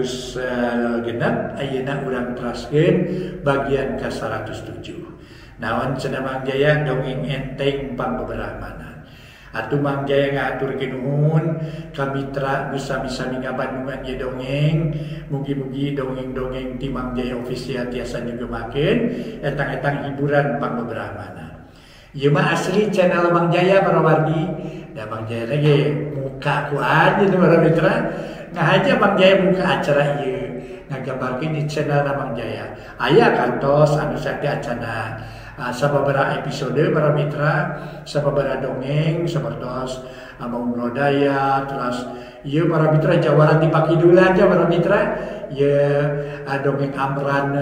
Agus uh, eh, genap ayeuna urang teraskeun bagian ka 107 naon cenah Mang Jaya dongeng enteng mana. Atuh Mang Jaya ngatur nuhun kamitra bisa bisa mingga Bandungan ye dongeng mugi-mugi dongeng-dongeng timang Mang Jaya ofisial tiasa juga makin etang-etang hiburan mana Ieu mah asli channel Mang Jaya Parawardi dan Mang Jaya lagi muka kuat aja para mitra Nah aja Bang Jaya buka acara iya Ngegambarkan di channel Bang Jaya Ayah kantos anu sakti acana uh, ah, Sebeberapa episode para mitra Sebeberapa dongeng Sebertos Abang Brodaya, terus ya para mitra jawara di dulu aja para mitra, ya dongeng Amran,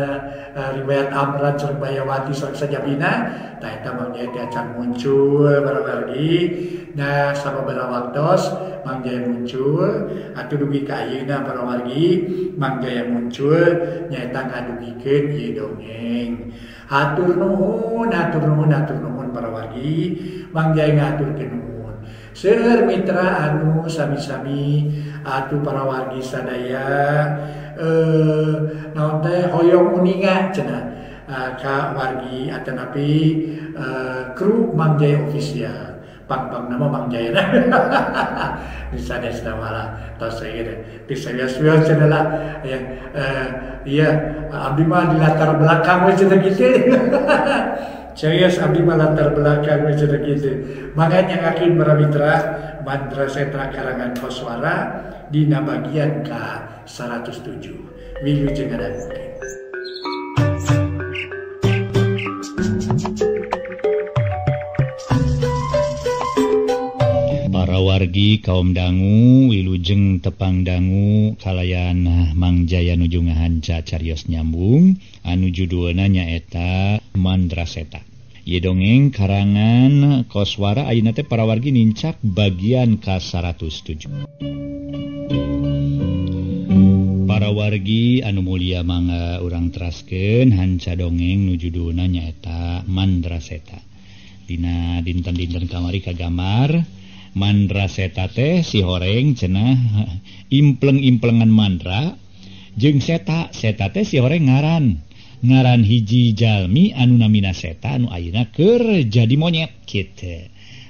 uh, riwayat Amran Serbayawati Sajabina, nah itu Mang Jaya diacan muncul para pergi, nah sama para dos Mang muncul, atau dugi kayuna para pergi, Mang Jaya muncul, nah, nyata ngadugikan ya dongeng. Hatur nuhun, hatur nuhun, hatur nuhun para wagi, Mang Jaya ngatur Seher mitra anu sami-sami atuh para wargi sadaya eh naon teh hoyong uninga cenah eh, ka wargi atanapi eh, kru Mang Jaya official pang pang nama Mang Jaya misalnya bisa deh sudah malah tos saya gitu. deh bisa ya sudah eh, cenah ya iya abdi mah di latar belakang we cenah gitu saya sambil melatar belakang macam gitu. Makanya akhir para mitra Mandrasetra Karangan Koswara di bagian K 107. Wilu ada mungkin. wargi kaum dangu wilujeng tepang dangu kalayan Mangjaya nujungahan carios nyambung anu judulnya nyaeta Mandraseta dongeng karangan koswara Aate Parawargi nincak bagian K 107 Para wargi an Mulia manga urang Traken Hanca dongeng nujuduna nyaeta mandra seta Dina Dintendinnten kamari Kagamar mandra seta teh Si horeng cena impleng-implengan mandra jeung setak seta teh si horeng ngaran. rong ngaran hijjijalmi anuna namina seta anu aina ke jadi monye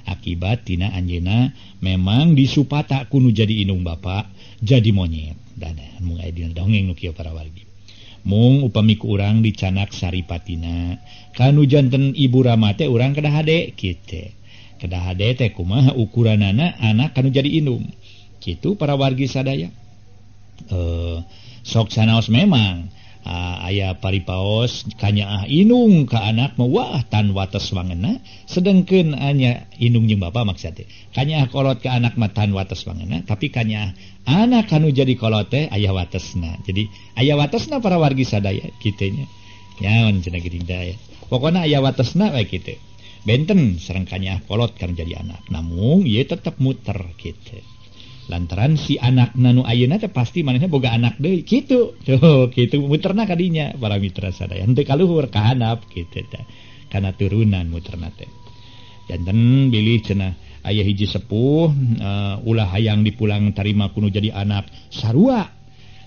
akibat Tina Anjina memang disupa tak kunu jadi inung ba jadi monyet dan dongeng para mung upmiku urang dicanak saripatina kanujannten ibu ramate urang ke haddek keku maha ukuran anak-anak kanu jadi inum Ki para wargi sadaya eh soksanaos memang. défend ah, aya pari pauos kanya ah inung ke anak muwah tan wates wangena segken hanya inung jembapa maksudate kanya ah kolot ke anak matan wates wangena tapi kanya ah anak kan nu jadi kolote ayaah wates na jadi ayah watesna para wargi sadaya kinya yaun jeneinda ya pokona aya watesna benten serre kanya kolot kan jadi anak namun ye tetap muter kit lantaran si anak nanu ayeuna teh pasti manehna boga anak deui kitu tuh kitu muterna kadinya para mitra sadaya henteu kaluhur kahanap kitu teh kana turunan muterna teh janten bilih cenah ayah hiji sepuh uh, ulah hayang dipulang tarima kuno jadi anak sarua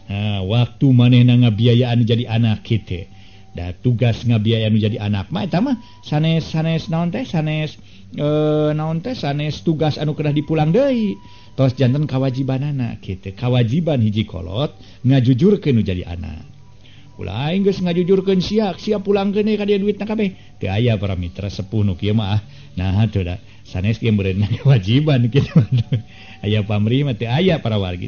uh, waktu manehna ngabiayaan jadi anak kitu tugasngebiaya menjadi anakmah sanes sanes na sanes eh, na sanes tugas anu kerah di pulang Dei teruss jantankawawajiban anak kita kawajiban hiji kolot nga jujur ke jadi anak pulang nga jujurkan siak-siaap pulang geni dia duit ah. para Mitra 10 Nah sanwaban para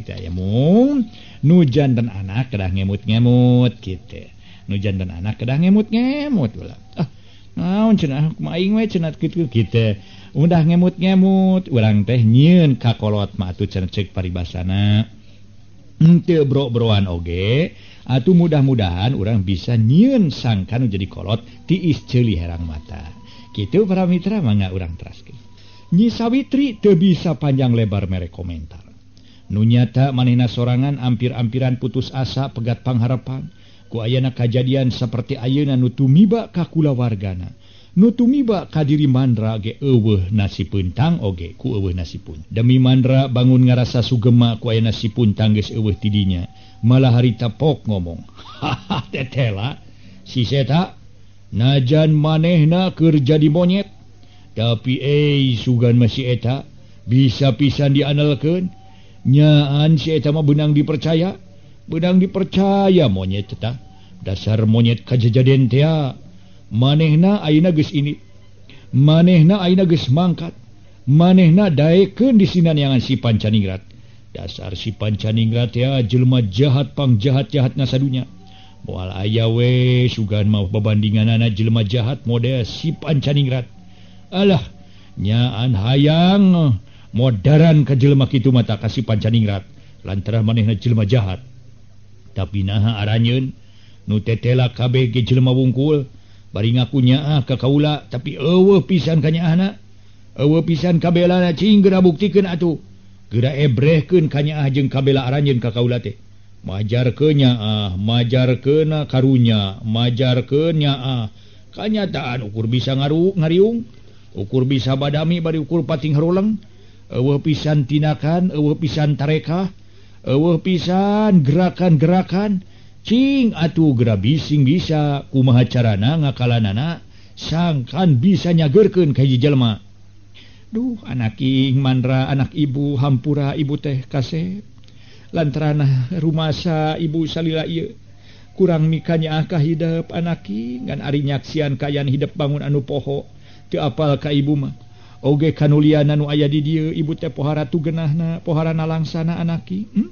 nujan dan anak kerah ngemut ngemut kita hujan dan anak ke ngemut ngemut udah ngemut ngemut teh nyin kakolot matu cerecek pari basakwan OG atau mudah-mudahan orang bisa nyinsangkan menjadi kolot tiis jeli herang mata gitu para Mitra u nyisatri itu bisa panjang lebar merek komentar nunyata manna sorangan ampir-ampambiran putus asa pegat pengharapan kalau ana kejadian seperti ayena nutumibak Kakula wargananutumibak kadiri mandra nasi puntang Oke ku nasi pun demi mandra bangun ngerasa sugemak ko nasi puntangnya malah hari tapok ngomong hahala sita najan manehna jadi monyet tapi eh sugan masiheta bisa pisan diannalkan nyaan sieta mau benang dipercaya bedang dipercaya monyet ta. dasar monyet kajjaden manehna Aina ini manehna Aina mangkat manehna Daeken di Sinan yang si Pancaningrat dasar si Pancaningrat ya jelma jahat pang jahat jahat sadunya mual we sugan mau pebandingan anak jelma jahat model si Pancaningrat alah nyaan hayang modern ke jelma itu mata kasih Pancaningrat lantaran manehna jelma jahat tapi naha aranyun nute tela kabe ge jelma bungkul bari ngaku nyaah ka kaula tapi ewe pisan kanya anak ewepisan kabel naci gera bukti ken atu gera ebrehken kanya ajeng kabelela aranyun kakaulate majar kenya ah majar kena karunya majar kenyaa kanya taan ukur bisa ngaru ngariung ukur bisa badami bari ukur pating harulang ewe pisn tinakan ewe pisn tareka pisan gerakan-gerakan Ching atuh grabi sing bisa kumahacara na nga ka nana sang kan bisa nyagerken kayak jelma Duh anaking mandra anak ibu hampura ibu teh kas lantran rumahsa Ibu salila kurang mikanya akah hidup anakki gan arinya siankaan hidup bangun anu pohok ke apa kaibuma karenage kanulianan aya did ibunya pohara tugenah na pohara nalangsana anakki hmm?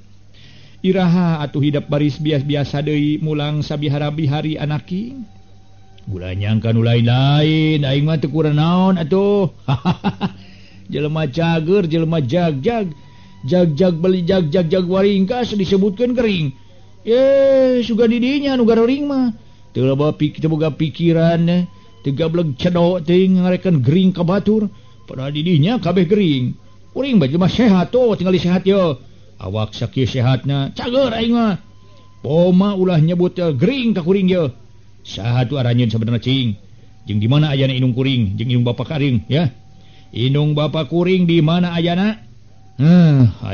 Iha atau hidup baris bias-bia biasa Dewi mulang sabihara bihari anakki Gunyang kanu lain-lainukura naon atau hahahaha jelelma cager jelma jag jagg jagjak beli jagjak jag waringkas disebutkan kering eh, su didnya nu negara ringmabamoga pikirantegang eh. cedo ngarekan geringkaba batur. pernah didihinya kabek kering sehat tinggal eh, sehat awak sakit sehatnyamanyaker saat aranya sebenarnya gimanaung kur Bapaking ya Inung ba Kuring di mana aja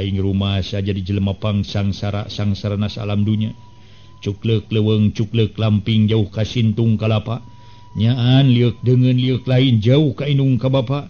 ini rumah saja jadi di Jelelmapang sangsara sangsana alam dunya cuklu leweng cuklu lambping jauh kasihtungkelapa Nyaan liuk dengan liuk lain jauhkah Inung Ka Bapakpak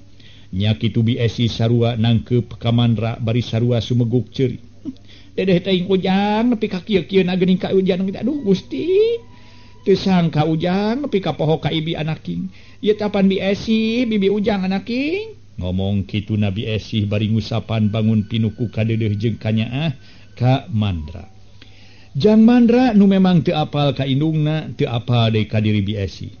ki bi esi sarua nangkep ka mandra bari sarua sumeguk ceri ujang ujan kau ujan lebih ka poho kaibi anakingpan bi esi Bibi ujang anaking ngomong kitu nabi esih barngusapan bangun pinuku kade de jengkanya ah ka mandra jangan mandra nu memang tial ka inungna ti apa de ka diri bi esi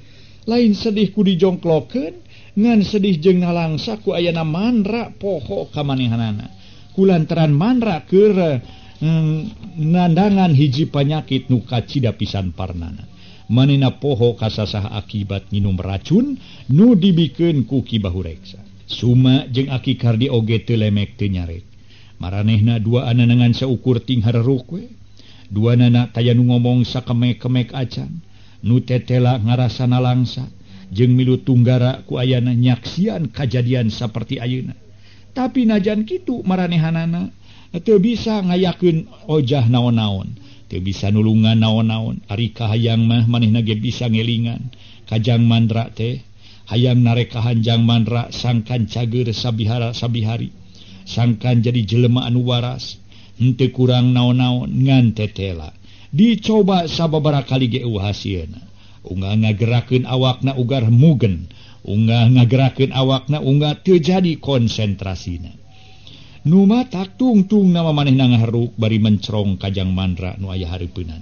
La sedih ku di jongkloket ngan sedih jeng halangsaku Ayana manra pohok kamanehanana Kulantan manra ke mm, nangan hiji panyakit nu kacitada pisan parnana. Manenna pohok kasa saha akibat minum racun nu dibiken kuki bahu reksa. Suma jeng aki kardi oge telemekte nyarit Marehna dua anakngan seuku ting harrukwe Du nana taya nu ngomong sakmek-kemmek aca. Nute tela ngarasana langsa jeng millu tunggaraku ayana nyaaksiian kejadian seperti auna Ta najan kitu maranehanana atau bisa ngayakin ojjah naon-naon ke bisa nuulungan naon-naon arikah hayang mah maneh nag bisa ngelingan Kajjang mandrate hayang nare kahanjang mandra sangkan cager sabiihara sabiihari sangkan jadi jelemaan waras nte kurang naon-naon ngaante tela. dicoba sabababarakaliU Siena Ungah ngageraken awakna ugar mugen Ungah ngageraken awakna gah terjadi konentrasina numa tungtungaeh ngaruk bari mecrong kajjang mandra nuaya haripunan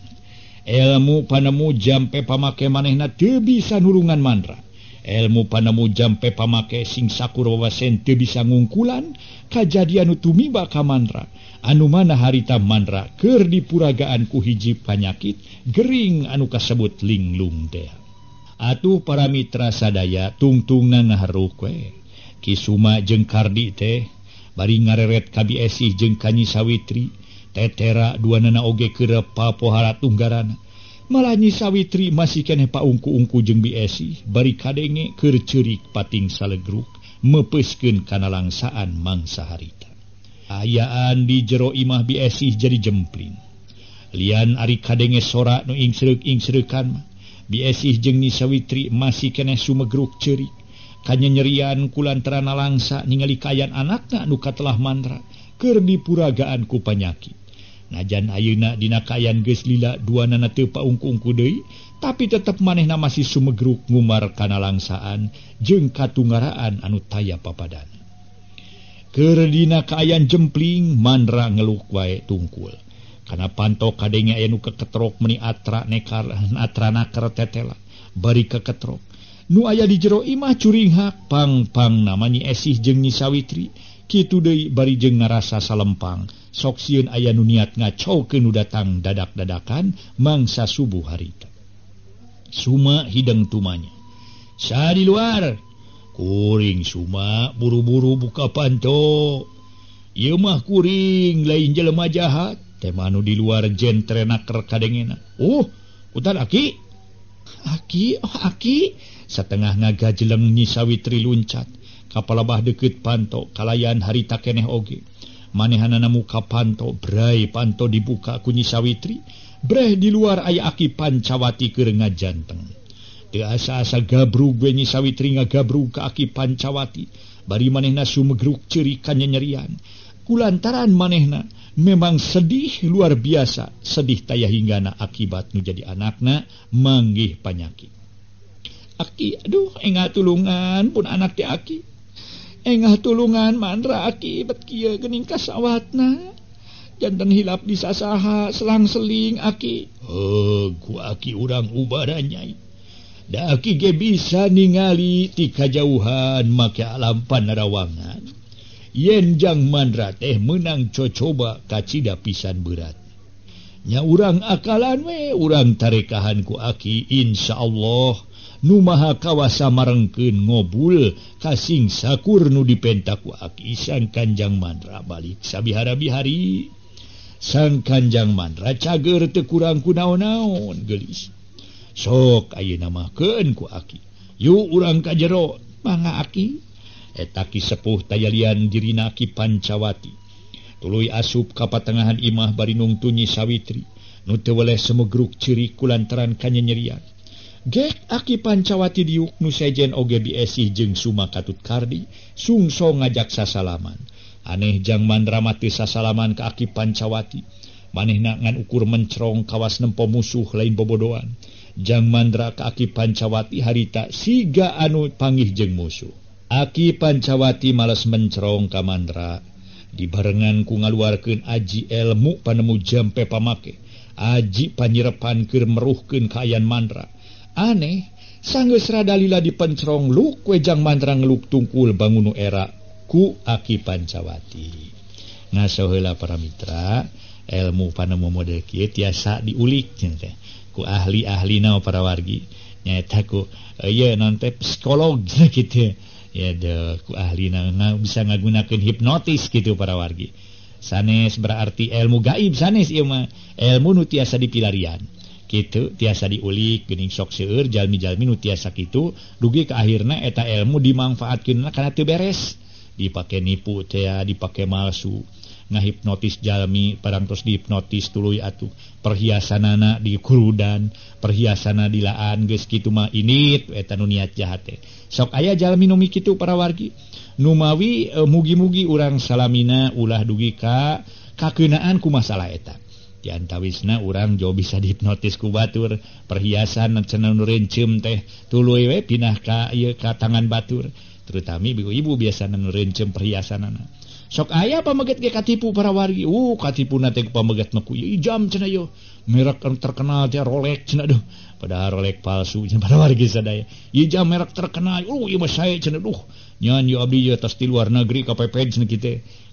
ilmu panemu jampe pamakai manehna teanhurungan mandra wartawan Elmu panmu jam pepa make sing sakkuwa sente bisa ngungkulan kajadianu tumiba kamandra Anu mana harita mandra ker dipuragaan ku hijib panyakit Gering anu kasebut linging lung dea Atu para mitra sadaya tungtunganharrukwe Kisuma jeng kardite barii ngareret kabi esih jeng kanyi sawwetri tetera dua nana oge kerepa pohara tunggarana Quran Malanyi sawwitri masken he pak ungku-ungku jeng biesih bari kadegeker cerik pating salegrug mepesken kana langsaan mangsa haritan. Aan di jero imah biesih jeri jemplin Lian Ari kadeenge sorak nuingings Biesih je sawitri mas kene summerugk cerik Kannya nyerian kun terana langsa ning ningalilikayan anaknya nuka telah mandra ker dipuragaan kupanyaki. wartawan Najan auna dinakaan ges lila du nana teuuppaungkung kudei tapi tetap maneh nama si summegru ngumar kana langsaan jengka tunggaraan anu taya papadan. Kerlina kaan jempling mandra ngeluk wae tungkul.kana panto kadenya enu keketrok mei atra nekar natrana ketetela bari ke kerok. Nu aya di jero imah curiinghak pangpang namanya esih jenyi sawitri, bari je rasa salempang soksiun aya nu niat ngacokenuh datang dadak-daakan mangsa subuh harita cumma hidang tumanya Syari luar kuring suma buru-buru buka pantau yemah kuring lain jelemah jahat temau di luar jeentrenakerkadenngen uh utaraki kakiki oh, setengah ngaga jeleng ni sawitri loncat kapalahh deket panto kallayan hari tak eneh Oge manehhanamuka panto bra panto dibuka kunyi sawitri Bre di luar aya akipan cawati kergah janteng terasa-asa gabbruguenyi sawitri ngagabru keakipan cawati bari manehna Sumeruk cerikannya nyerian kulantaran manehna memang sedih luar biasa sedih taya hingga anak akibat menjadi anaknya manggih panyakit aki Aduh engattullungan pun anaknyaki karena engah tulungan mandraki beq gening kas sawwatna jantan hilap bisa sahaha selang-seling aki oh, kuki orang ubaranya bisa ningali tiga jauhan maka lapan rawangan yenjang mandrat eh menang Cocoba kacida pisan beratnya orang akalan we orang tarehan kuaki Insyaallahu Quran Numa kawasa marengke ngobul kasing sakur nu di pentakuki sang kanjang mandrabalik sabiihara bihari sang kanjang manracager tekurangku na-naon gelis sok nama kekuki y urangka jero aki etaki sepuh tay liyan dirinaki pancawati tului asup kapatengahan Imah Barinung Tunyi sawwitri nute olehleh semmeggruk ciri kulan terangkan nyeriaki Geh aki pancawati diukmu sejen OgeBS esih jeng suma Katut kardisungso ngajak saalaman anehjang mandra mati saalaman keaki pancawati maneh nangan ukur mecrong kawas nempo musuh lain bobodoan jangan mandra keaki pancawati harita siga annut pangih jeng musuh aki pancawati males mecrong ka mandra dibarenngan ku ngaluarkan aji elmuk panemu jampe pamake Aji panyirepankir meruhken kayan mandra aneh sanggeus rada lila dipencerong luk wejang mantra ngeluk tungkul bangunu era ku aki pancawati ngaso heula para mitra ilmu panemu model kieu tiasa diulik teh ku ahli-ahli nao para wargi nyata ku iya non teh psikolog gitu ya de ku ahli na, na bisa ngagunakeun hipnotis gitu para wargi sanes berarti ilmu gaib sanes ieu mah ilmu nu tiasa dipilarian tiasa diuliihkening sok seur jalmijalmin tiasa gitu dugi ke akhirnya eta ilmu dimanfaat karena beres dipakai nipu saya dipakai malsu ngahinotis jalmi perangtos hipnotis tulu atuh perhiasan anak di kuru dan perhiasan nad diaan geskima inietauniat jahat so aya jalmi Numi itu para war numamawi e, mugi-mugi orang salamina ulah dugi Ka kawinaanku masalah etan wartawan antawina urang ja bisa dipnotis ku batur perhiasan na seang nurecim teh tulu ewe pinah ka ka tangan batur terutami bibu ibu biasa na rencem perhiasan sok aya pameget kau para wargi ukatipun uh, na paget meku am cena yo me kan terkenal rolex cenauh pada palsu para war sadam me terkenal uh, cenauh nyaabisti luar negeri kap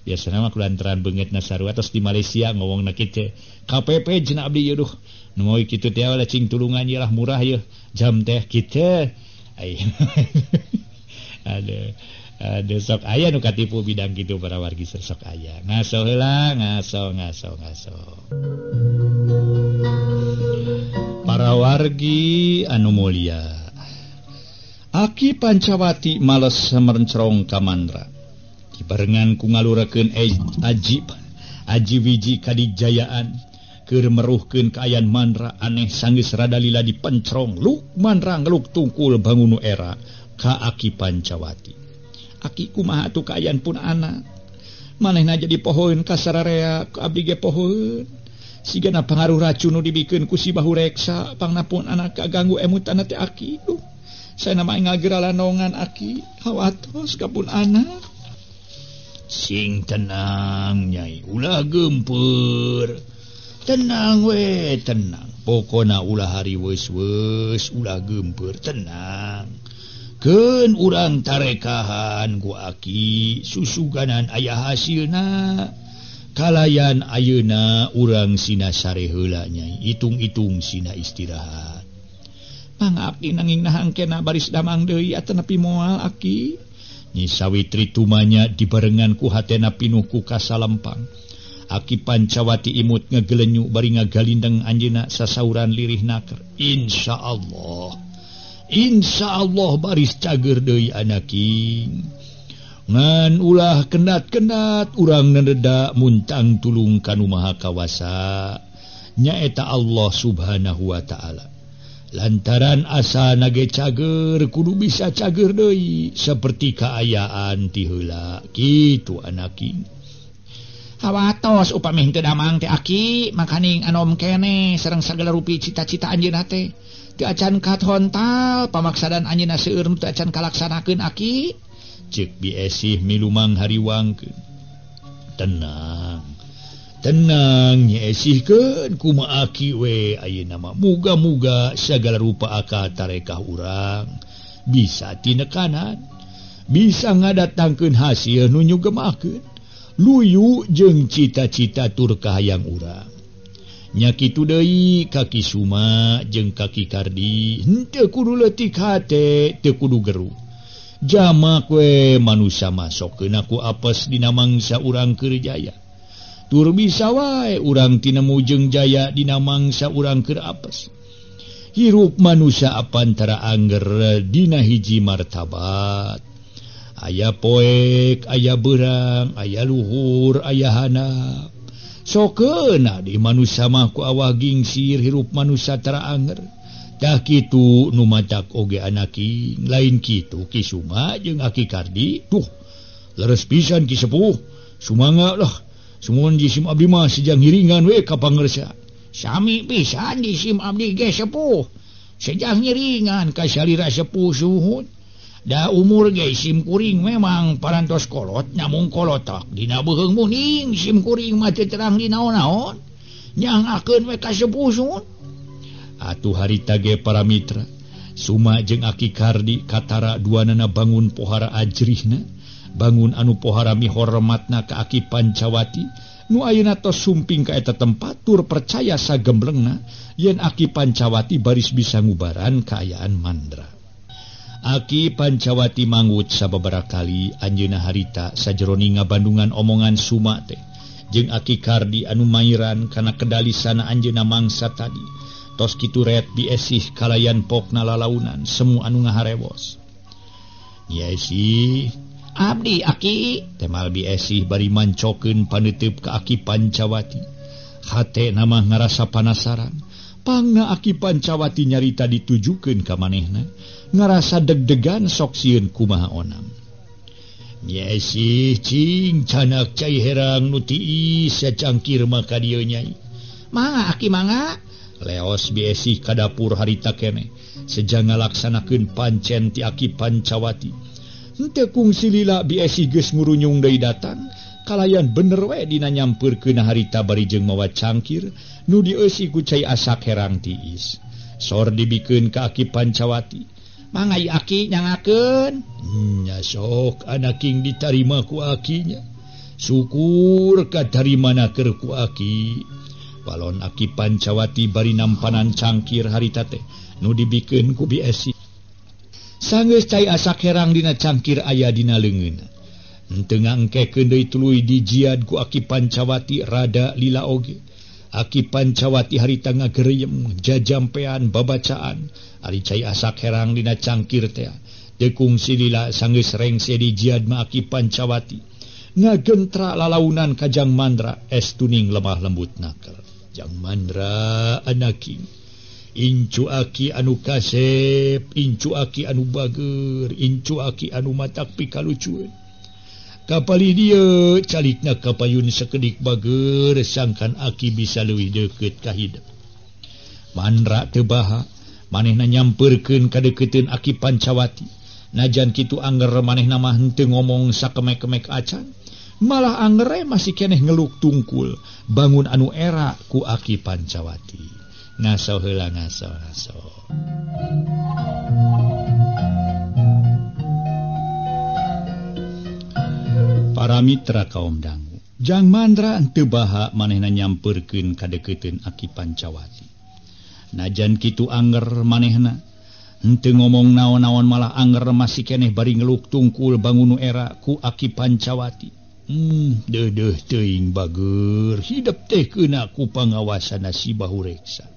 biasanya lantaran banget nasaru atas di Malaysia ngomong na kita KPP jenak abdi duh mau kita teh oleh cing tulungan lah murah ya jam teh kita ada ada sok ayah nu katipu bidang gitu para wargi sersok ayah ngaso lah ngaso ngaso ngaso para wargi anu Aki Pancawati males semercerong kamandra ngan ku ngaluken ajib aji wiji kaadijayaan ke meruhken kaan mandra aneh sangge rada lila dipenrong lu manrangluk tungkul bangun nu era kaakipan cawati Akiku ma tuhukaan pun anak mal na jadi pohon kasarraya ke pohon siga na pengaruh racun nu dibiken kusi bahu reksapangnapun anak kaganggu emu tanah tekih saya namanya ngagera la nonngan aki hawa to kapun anakku wartawan singing tenangnyai ula gepur Tenang we tenang Pona ula hari wes- wees ula gepur tenang gen urang tare kahan gua aki susu ganan ayah hasil nakalayan ayena urang sia sare hullanyai itung-iung sina istirahatpangga naing nahang kena baris damang detenpi mua aki? sawitritumanya dibarenngan ku hatena pin ku kasa Lampang akipan cawati imut ngegelenyuk baringa galindeng anjinak sasauran lirik naker Insya Allah Insya Allah baris cager Doi anaking ngan urah keatkenat urang nereda muncang tulung kan umaaha kawasa nyaeta Allah subhanahu Wa ta'ala Laaran asa na cager kulu bisa cagerdoi seperti keayaan tihulki anakki Hawatos upamihintenamang tiki makaning anom kene serang segala rupi cita-cita annate ti kat hontal pemaksadan an na kallakanaken aki Cik bi esih minumang hariwangke Tenang. tenangih ke kumaki nama muga-muga segala rupaaka tareka urang bisa tin kanan bisa ngadatangkan hasil nunyu gemak luyu jeng cita-cita turkaang ura nyakitud kaki suma jeng kaki kardinte let tekulu jamak kwee manusia masuk keku apa dinamangsa orang kerjaya bisa wa urangtinamujungng Jaya dinamangsa u kerapas hirup manusia pantaraangger Dihiji marabad aya poek aya berang aya luhur ayahana so kena di samaku awaging sir hirup manusia teranggerdah gitu numamata oge anakki lain gitu kisuma jeungng aki kardi tuh les pisan kisepuh semanga loh ima sejaanmian sejak ngiringan Ka sep suhunda umur ge simkuring memang paranto kolotnya mung kolotakdinaing simkuring mati terangdinaon yang atuh hari tag para mitra suma jeng aki kardi katara dua nana bangun pohara ajih na bangun anu poharaami horromamatna keakipan Jawati nu Aunato sumping keeta tempatur percaya sa gemblengna yen akipan Jawati baris bisa ngubaran keayaan mandra akipan Jawati manggut sa beberapa kali Anjena hariita sajaajrona Bandungan omongan suma teh jeng aki kardi anu Mayran karena kendali sana Anjena mangsa tadi toski ituet di esih kalyanpok nalalaan semua anu ngaharewos Yesi Abdi aki temal esih bari mancoken panetip keakipan cawati hat nama ngaasa panasaranpangga akipan cawati nyarita ditujukan ka manehna ngerasa degg-degan soksiun kumaha onam yes canak herang nuti cangkir maka dionyai man aki manga leos beesih kadapur harita kene seja nga laksanaken pancennti akipan cawati teung sililaung datang kalyan bener wekdina nyammper kena harita bari jengmawa cangkir nudii guca asak heran tiis sore dibiken keakipan cawati mangai akinya ngakennya sok anak King diterima kuaknyasyukurka dari manakerkuaki kalauon akipan cawati bari nammpaan cangkir haritate nu dibiken kubi esi wartawan sanggis ca asak herang dinana cangkir ayah dina le gangke kendo tulu di jihad gu akipan cawati rada lila oge akipan cawati hari t gerim jajapean babacaan ari cai asak herang dina cangkir tea Dekung si lila sangu rengse di jihad ma akipan cawati nga gentrak lalaunan Kajam mandra es tuning lemah lembut nakar Ja mandra anakagi. Incu aki anu kasep incu aki anu bager incu aki anu mata pika lucu kapal dia calitnya kapayun sekedik bager resangkan aki bisa luwih deket kahib manra tebaha maneh na nyamperken kadekein aki pancawati najan kitu anger maneh nante ngomong sakmek-kemmek acan malah anggre masih keeh ngeluk tungkul bangun anu eraak ku aki pancawati pouquinho nassa para mitra kaumdanggu jangan mandra tebahak manehna nyamperken kade keten akipan cawati najan kitu anger manehna ente ngomong naon-nawan malah anger masihkeneh bar ngluk tungkul bangun eraku akipan cawati hmm, deuhh teing bagur hidup teh kenaku pengawasan nasibau reksa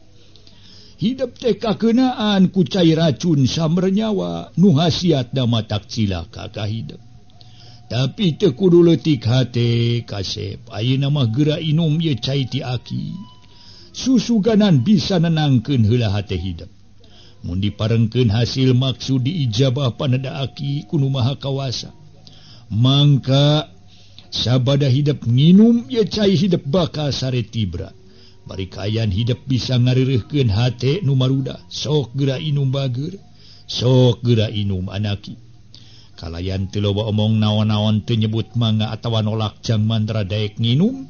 Hi tekakkenaan kuca racun samar nyawa nuhasiat nama takcila kakak hidupb tapi tekudu lettik H kasep nama gera inum yeitiki susu ganan bisa nenangkan helahati hidupb mundiparengke hasil maksud di ijabah panedaki ku ma kawasa Mangka sahabatdah hidupb minum ye cair hidup bakal sare tibra wartawan kayan hidup bisa ngarirken Ha Nuaruda sogera inum bagur sogera inum anakki Kayan telobo omong naon-nawon penyebut manga aatawan olak jam mandra deek ngum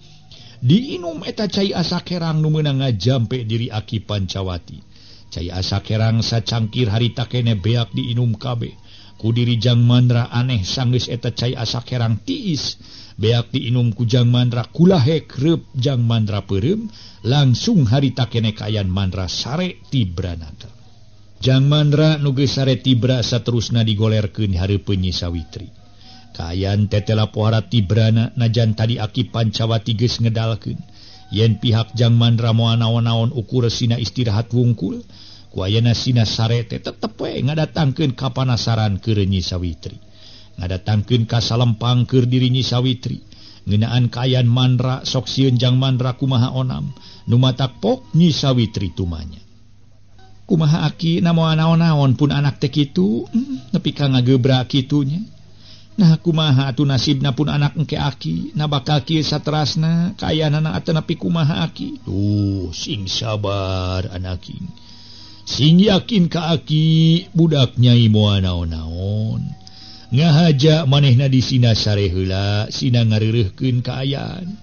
Di inum eta cai asa kerang numenanga jampe diri aki pan cawati cai asa kerang sa cangkir hari takene beak di inum kabe. diri jangan mandra aneh sanges eta ca asak herrang tiis beak di inum kujang mandra kulahe kreb jangan mandra perem langsung hari takenekaan mandra sare tibrana. Ja mandra nuge sare tibraasa terus na digolerken hari penyiisawitri. Kayan tetela pohara tibrana najan tadi aki pancawa tiges ngedalken. Yen pihak jangan mandra mowanawan-aon ukur sina istirahat wgkul, sate tetep nga datangangkan kapan nasaran kerenyi sawitri nga datangke ka salam pangker dirinyi sawitri ngenaan kayan mandra sokksiunjang manra kumaha onam Numata ponyi sawitri tumanya kumaha aki nama anakon naon pun anak tek itu tapi hmm, ka ngagebra itunya nah kumahatu nasib napun anak enke aki naba kaki satsna kaya anak- napi kumahaki uh sing sabar anakingki Sin yakin kaaki budaknya imu na naon nga haja manehna di sia sarehula sina ngarerehken kaan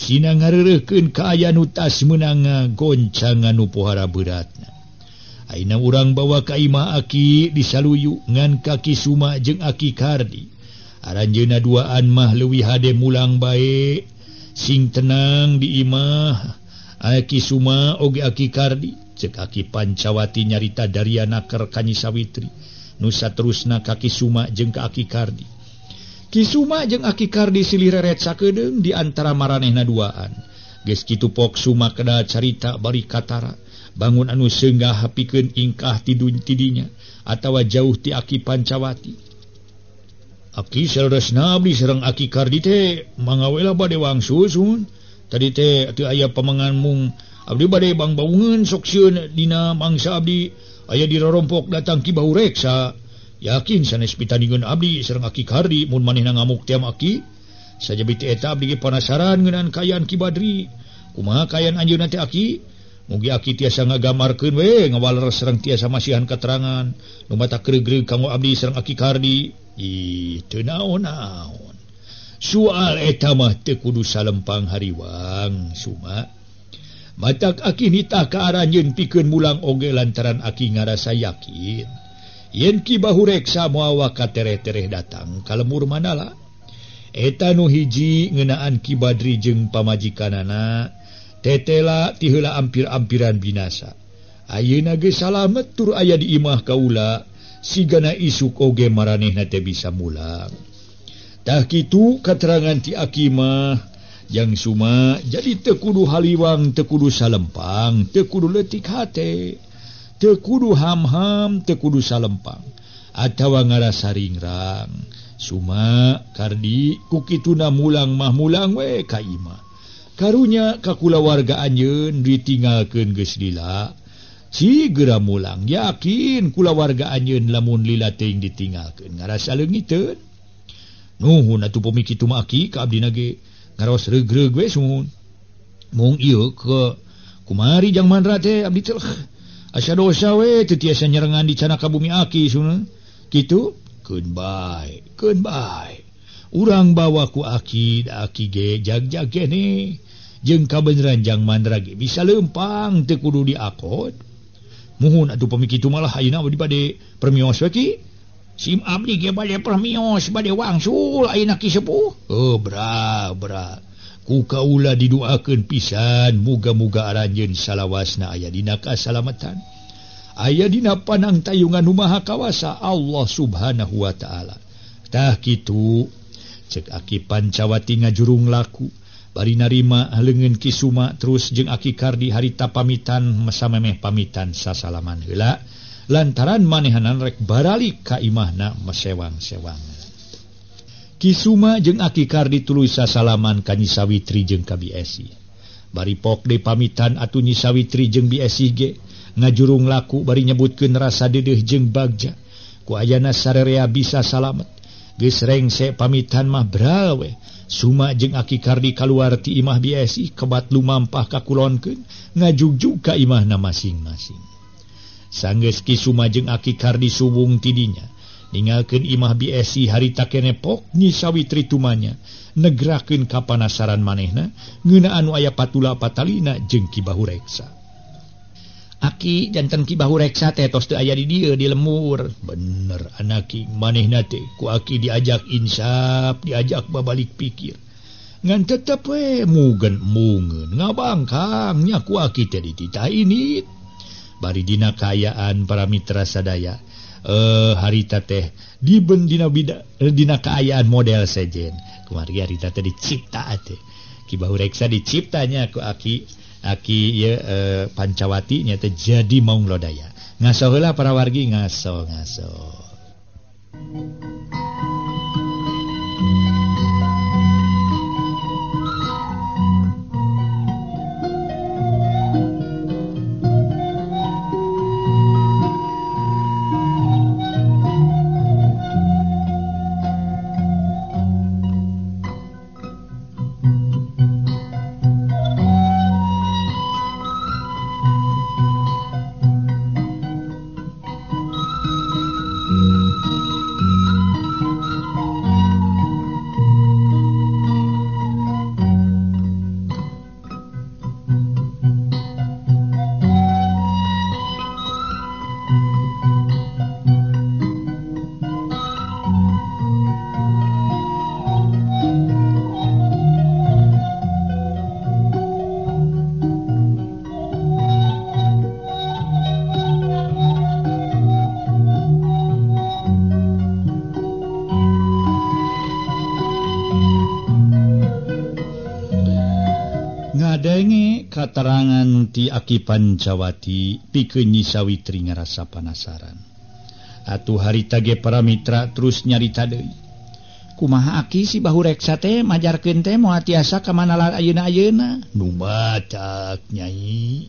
Sina ngari reken kaa nu tas menanga gocangan up pohara beratna Aang urang bawa kaima aki disaluyngan kakisma jeng aki kardi njena duaan mah lewihae mulang baik sing tenang dimah akisuma oge akikardi kaki pancawati nyarita darianakar Kanyiisawitri Nusa terus na kakisuma jengka akikardi Kisumajeng akikardi silireretsa kedem diantara maranehnaduaan geskitupok suma kena carita Barikara bangun anu segah haken ingkah tidun tidnya atau jauh ti aki pancawatikidas nabi Sere akikardi te menga dewang susun tadi ayaah pemangan mung hai Abdi badai Bang bangun soksundina mangsa Abdi aya dirongpok datang kibau reksa yakin sanpita Abdiuk tiki saja penasaran kibadri kuma nantiki mu tiasa ngaga ngawal serrang tiasa masihan katerangan membatakregg kamu Abdi serrang aki kardi sualeta mah Te Kudus Salmpang hariwang suma Quran aki ni tak nyen pikeun mulang oge lantaran aki nga ada saya yakin yen kibahu reksa muawak kare-tereh datang kaleur manalah eteta nuhiji ngenaan kibadri jeng pamaji kanana tetela ti hela ampir-mpiran binasa Ayye nage salamet tur aya di imah kauula si gana isu koge mareh nate bisa mulangtah itu keterangan ti akimahha suma jadi tekuludu haliwang tekudu salempang tekuludu letik H tekuludu ham-ham tekudu salempang atautawa ngarasariingrang suma kardi kuki tuna mulang mah mulang we kaima karunya kakula warga anyun ditingaken gedla si gera mulang yakin kula warga anun lamun lilateng ditinga ke ngaras ngi nuhuntu pemiki tumakkikabge wartawan regre mung yuk ke kumari jangan manratlah asha dosa wee ketiasa nyerengan di sana kabumi aki sun gitu bye bye urang bawaku aqiige nih jeng kaenranjang mandra bisa lempang tekudu dikot muhun atau pemi itu malah hayyu pad per ki sim am bad wangpuh he oh, brabra kuka ula diduaken pisan muga- mugaaran salahwasna aya dina ka salalamatan aya dina panang tayungan umaaha kawasa Allah subhanahuwa ta'ala tah gitu cek akipan cawating nga jurung laku bari narima ah lengen kisuma terus jeng akikardi harita pamitan mesa memme pamitan sa salaman helak Quran lantaran manehanan rek baraali kaimahna mesewang sewang kisuma jeng aki kardi tulua salaman kanyi sawwitri jeng kaBSi baripok de pamitan atnyi sawwitri jeng BSIG ngajurung laku bari nyebut kenerasa dede jeng Bagja kuayana sarerea bisa salamet gesrengsek pamitan mah brawe sumajeng aki kardi kaluwarti imah Bsi kebat lumampmpa ka kulon ke ngaju juga imahna masing-masing wartawan sanggeski summajeng aki kardi subung tidnya ken imah bii hari take epok nyi sawwitri tumanya negra ke kapanasaran manehna ng Nganu aya patulapatataina jengki bahu reksa aki jantan kibau reksaate toste aya di dia di lemur bener anakki manehnate kuaki diajak insap diajak ba balik pikir ngantetep we mugen muun ngabang kamnya kuakidita ini itu baridinakaayaan para Mitra sada eh harita teh dibenzinadadinakayaan eh, model sejen ke warga hariita tadi dicipta teh kibahu Rekssa diciptanya ke aki aki eh, pancawatinya jadi mau lodaya ngasolah para wargi ngaso ngaso akipan Jawati pikenyi sawitri ngerasa panasaran atuh haritage para Mitra terus nyari tadi kuma aki sibau reksaate majar kente mua tiasa kemanalah aunaayuna numba taknyai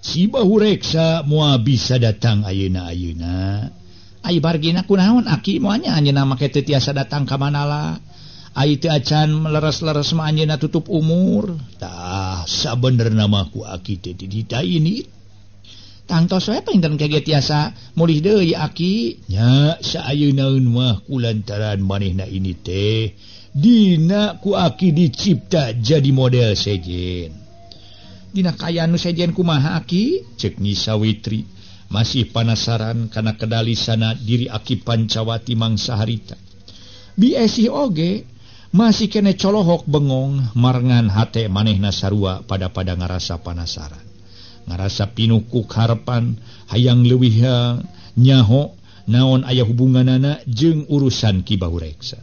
sibau reksa mua bisa datang auna-ayuna ay bargina kun naon akinya tiasa datang kemanala A achan melersleres mana tutup umur tak er nama kukita ini kagetkiunlantaran maneh ini teh Dikuki dicipta jadi model sejen kayjen kumahaki cekni sawwetri masih panasaran karena kendali sana diri akipan Jawa Timangsaita B Oge masih kene colohok bengong margan hat maneh nasarua pada pada ngaasa panasarangerasa pinuku Harpan hayang lewiha eh, nyaho naon ayah hubungan nana jeung urusan kibareksa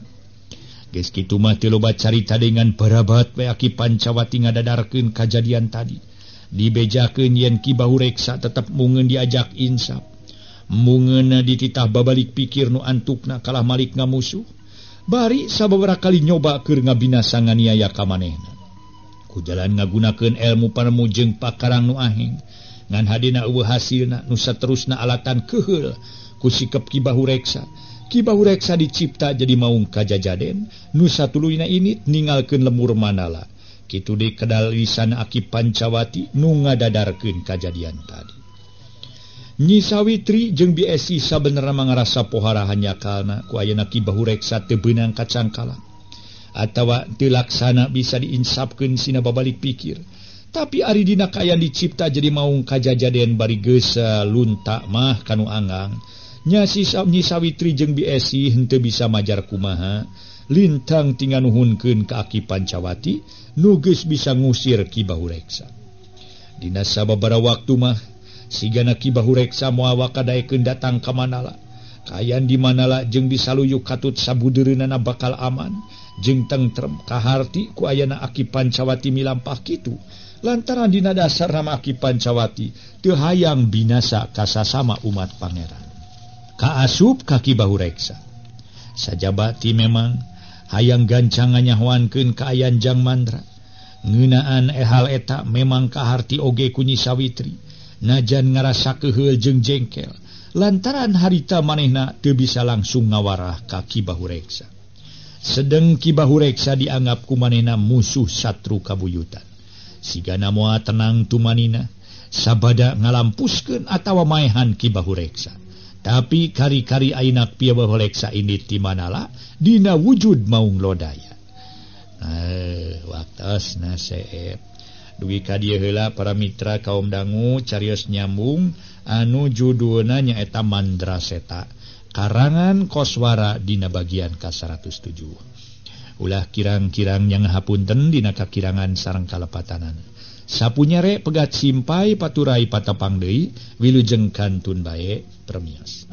geski tumahtilbat carita dengan perabat waakipan cawati nga dadararkan kejadian tadi dibejaken yen kibareksa tetap mugen diajak insap mungenna di titah babalik pikir nuantuk na kalah Malik nga musuh Barsa beberapa kali nyoba ke ngabina sang niya kammaneh kuja nga gunken elmu panemu jeng pakrang nuahing ngan hasilna Nusa terus na alatan kehel kusi kep kibahureksa kibareksa dicipta jadi mau kaja jaden nusa tulu ini ningalken lemur manaala gitu de kedal lisan aki pancawati nun nga dadararkan kajjadian tadi sawitri jeungng sisa bene rasaasa pohara hanya karenaku aya naki bahu reksa tebenang kacangngkalah atau waktu telaksana bisa diinsapken sinaba balik pikir tapi aridina kayan dicipta jadi mau kajjajadian bari gea eh, lun tak mah kanu gang nya sisanyi sawitri jeungng bisinte bisa majarku maha lintang tinggal nuhun ke keakipan cawati nuges bisa nguusir kibau reksa disa beberapa waktu mah di wartawan Si ganak ki Bahu reksa muawakadaada keun datang kamanaala. Kayan dimanalah jeng bisauyuk katut sabbudur nana bakal aman, jeng tengtrem, kaharti kuaana akipan cawati milampah kitu, Laaran din nada sarama akipan cawati tuh hayang binasa kasa sama umat pangeran. Kaasub kaki bahu Reeksa. Sa bati memang hayang gancangananyawan keun kaayanjang mandra. Ngunaan ehal etak memang kaharti oge kunyi sawitri. Najan ngaasa kehejeng jengkel lantaran harita manehna tuh bisa langsung ngawarah ka kibahu reksa sedeng kibahu reksa dianggap kumanaenena musuh satru kabuyutan sigaamua tenang tumanina sabada ngalampus ke atau wamaiahan kibahu reksa tapi kari-kari aak piabaeksa ini dimanalahdinana wujud mau lodaya eh, watas nase oke wikala para Mitra kaum dangu Carrios nyambung anujuddonanyaeta mandra seta karangan koswaradina bagian K107 ulah kirang-kirang yang hapuntendina ka kirangan sarang kalepatanan sapunyarek pegatsmpai Paurai patepang Dei wilujengkan tunmbaek permias